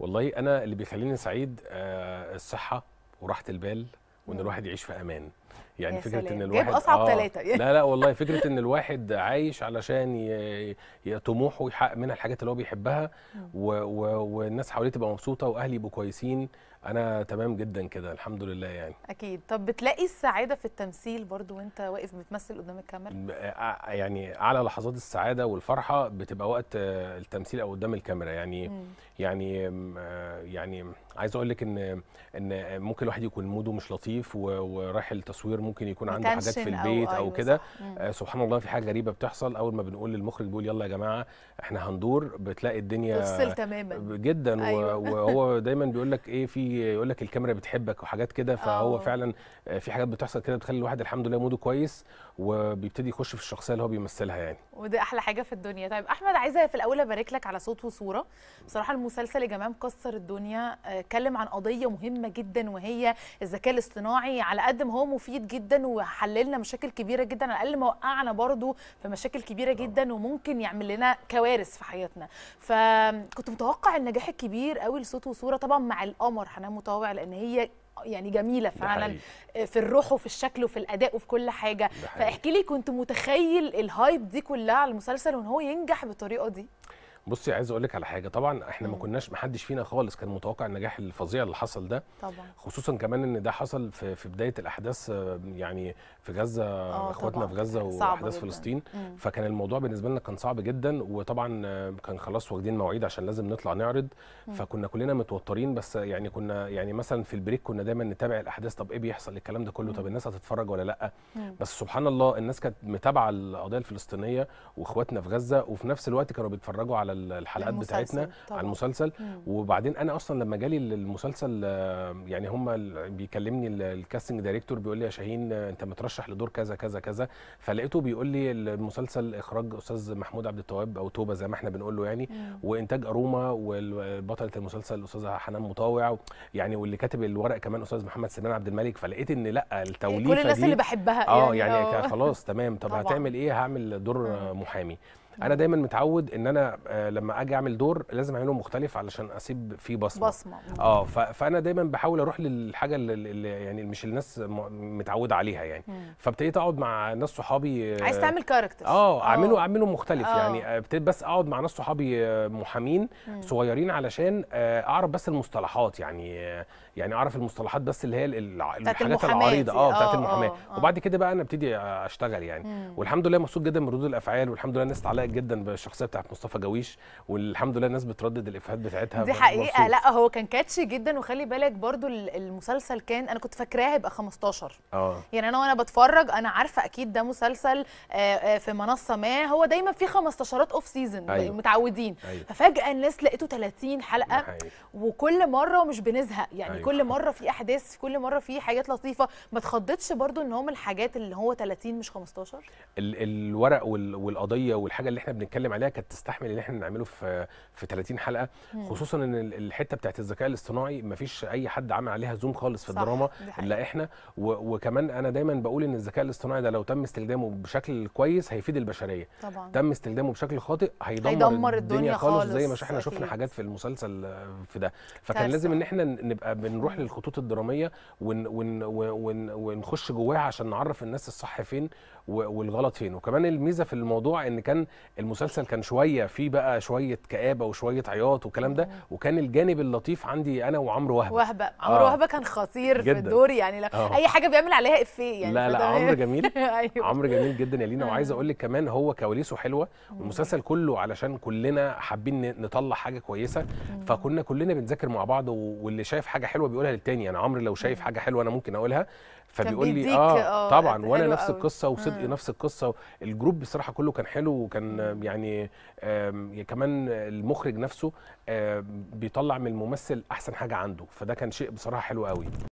والله انا اللي بيخليني سعيد آه، الصحه وراحه البال وان الواحد يعيش في امان يعني فكره سلام. ان الواحد جايب اصعب ثلاثه آه لا لا والله فكره ان الواحد عايش علشان طموحه يحقق منها الحاجات اللي هو بيحبها و و والناس حواليه تبقى مبسوطه واهلي يبقوا كويسين انا تمام جدا كده الحمد لله يعني اكيد طب بتلاقي السعاده في التمثيل برضو وانت واقف بتمثل قدام الكاميرا آه، آه، يعني اعلى لحظات السعاده والفرحه بتبقى وقت التمثيل او قدام الكاميرا يعني, يعني، م. يعني يعني عايز اقول لك ان ان ممكن الواحد يكون موده مش لطيف ورايح التصوير ممكن يكون عنده حاجات في البيت او, أو كده آه سبحان الله في حاجه غريبه بتحصل اول ما بنقول للمخرج بيقول يلا يا جماعه احنا هندور بتلاقي الدنيا تفصل تماما جدا أيوة. وهو دايما بيقول لك ايه في يقول لك الكاميرا بتحبك وحاجات كده فهو أوه. فعلا آه، في حاجات بتحصل كده بتخلي الواحد الحمد لله موده كويس وبيبتدي يخش في الشخصيه اللي هو بيمثلها يعني ودي احلى حاجه في الدنيا طيب احمد عايزه في الاول ابارك لك على صوت وصوره بصراحه المسلسل يا جماعه مكسر الدنيا آه، اتكلم عن قضيه مهمه جدا وهي الذكاء الاصطناعي على قد ما هو مفيد جدا جدا وحللنا مشاكل كبيره جدا على الاقل ما وقعنا برضو في مشاكل كبيره آه. جدا وممكن يعمل لنا كوارث في حياتنا فكنت متوقع النجاح الكبير قوي لصوت وصوره طبعا مع القمر حنان متطوع لان هي يعني جميله فعلا آه، في الروح وفي الشكل وفي الاداء وفي كل حاجه فاحكي لي كنت متخيل الهايب دي كلها على المسلسل وان هو ينجح بالطريقه دي بصي عايز اقول لك على حاجه طبعا احنا ما كناش ما حدش فينا خالص كان متوقع النجاح الفظيع اللي حصل ده طبعا خصوصا كمان ان ده حصل في, في بدايه الاحداث يعني في غزه آه، اخواتنا في غزه واحداث فلسطين مم. فكان الموضوع بالنسبه لنا كان صعب جدا وطبعا كان خلاص واخدين مواعيد عشان لازم نطلع نعرض مم. فكنا كلنا متوترين بس يعني كنا يعني مثلا في البريك كنا دايما نتابع الاحداث طب ايه بيحصل الكلام ده كله مم. طب الناس هتتفرج ولا لا بس سبحان الله الناس كانت متابعه القضيه الفلسطينيه واخواتنا في غزه وفي نفس الوقت كانوا بيتفرجوا على الحلقات بتاعتنا طبعا. على المسلسل مم. وبعدين انا اصلا لما جالي المسلسل يعني هم بيكلمني الكاستنج دايركتور بيقول لي يا شاهين آه، انت مترشح لدور كذا كذا كذا فلقيته بيقول لي المسلسل اخراج استاذ محمود عبد التواب او توبه زي ما احنا بنقول له يعني مم. وانتاج اروما وبطله المسلسل الاستاذه حنان مطاوع يعني واللي كاتب الورق كمان استاذ محمد سليمان عبد الملك فلقيت ان لا التوليفه كل الناس اللي بحبها اه يعني, يعني آه. خلاص تمام طب طبعا. هتعمل ايه هعمل دور محامي انا دايما متعود ان انا آه، لما اجي اعمل دور لازم اعمله مختلف علشان اسيب فيه بصمه بصمه اه فانا دايما بحاول اروح للحاجه اللي يعني مش الناس متعوده عليها يعني فابتديت اقعد مع ناس صحابي آه، عايز تعمل كاركتر آه،, اه اعمله اعمله مختلف أوه. يعني ابتديت بس اقعد مع ناس صحابي محامين مم. صغيرين علشان اعرف بس المصطلحات يعني يعني اعرف المصطلحات بس اللي هي الحاجات العريضه اه بتاعت المحاماه وبعد كده بقى انا ابتدي اشتغل يعني مم. والحمد لله مبسوط جدا من ردود الافعال والحمد لله الناس تعلق متفائل جدا بالشخصيه بتاعت مصطفى جويش والحمد لله الناس بتردد الافيهات بتاعتها دي حقيقه مبسوط. لا هو كان كاتشي جدا وخلي بالك برضو المسلسل كان انا كنت فاكراه هيبقى 15 اه يعني انا وانا بتفرج انا عارفه اكيد ده مسلسل آه، آه، في منصه ما هو دايما في 15 اوف سيزون أيوه. متعودين أيوه. ففجاه الناس لقيته 30 حلقه أيوه. وكل مره مش بنزهق يعني أيوه. كل مره في احداث كل مره في حاجات لطيفه ما تخضتش برضو ان هم الحاجات اللي هو 30 مش 15 ال الورق وال والقضيه والحاجه اللي اللي احنا بنتكلم عليها كانت تستحمل ان احنا نعمله في في 30 حلقه خصوصا ان الحته بتاعت الذكاء الاصطناعي ما فيش اي حد عمل عليها زوم خالص في الدراما الا احنا وكمان انا دايما بقول ان الذكاء الاصطناعي ده لو تم استخدامه بشكل كويس هيفيد البشريه طبعا تم استخدامه بشكل خاطئ هيدمر, هيدمر الدنيا, الدنيا خالص, خالص زي ما احنا شفنا حاجات في المسلسل في ده فكان كارثة. لازم ان احنا نبقى بنروح للخطوط الدراميه ون ون ون ونخش جواها عشان نعرف الناس الصح فين والغلط فين وكمان الميزه في الموضوع ان كان المسلسل كان شويه فيه بقى شويه كآبه وشويه عياط والكلام ده وكان الجانب اللطيف عندي انا وعمرو وهبه وهبه عمرو آه. وهبه كان خطير جداً. في الدور يعني آه. اي حاجه بيعمل عليها افيه يعني لا لا عمرو جميل أيوه. عمرو جميل جدا يا لينا وعايز اقول لك كمان هو كواليسه حلوه والمسلسل كله علشان كلنا حابين نطلع حاجه كويسه فكنا كلنا بنذاكر مع بعض واللي شايف حاجه حلوه بيقولها للتاني انا يعني عمرو لو شايف حاجه حلوه انا ممكن اقولها فبيقول لي آه،, اه طبعا وانا آه. نفس القصه القصه وصدقي نفس القصه الجروب بصراحه كله كان حلو وكان يعني كمان المخرج نفسه بيطلع من الممثل احسن حاجه عنده فده كان شيء بصراحه حلو قوي